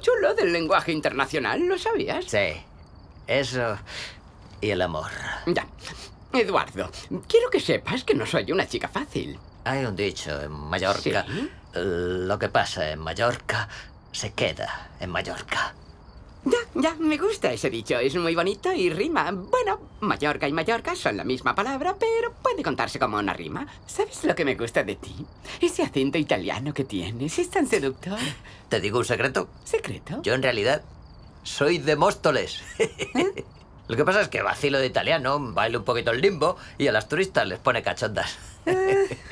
chulo del lenguaje internacional, ¿lo sabías? Sí. Eso y el amor. Ya. Eduardo, quiero que sepas que no soy una chica fácil. Hay un dicho en Mallorca. Lo que pasa en Mallorca se queda en Mallorca. Ya, me gusta ese dicho, es muy bonito y rima. Bueno, Mallorca y Mallorca son la misma palabra, pero puede contarse como una rima. ¿Sabes lo que me gusta de ti? Ese acento italiano que tienes, es tan seductor. ¿Te digo un secreto? ¿Secreto? Yo en realidad soy de Móstoles. ¿Eh? Lo que pasa es que vacilo de italiano, bailo un poquito el limbo y a las turistas les pone cachondas. Ah.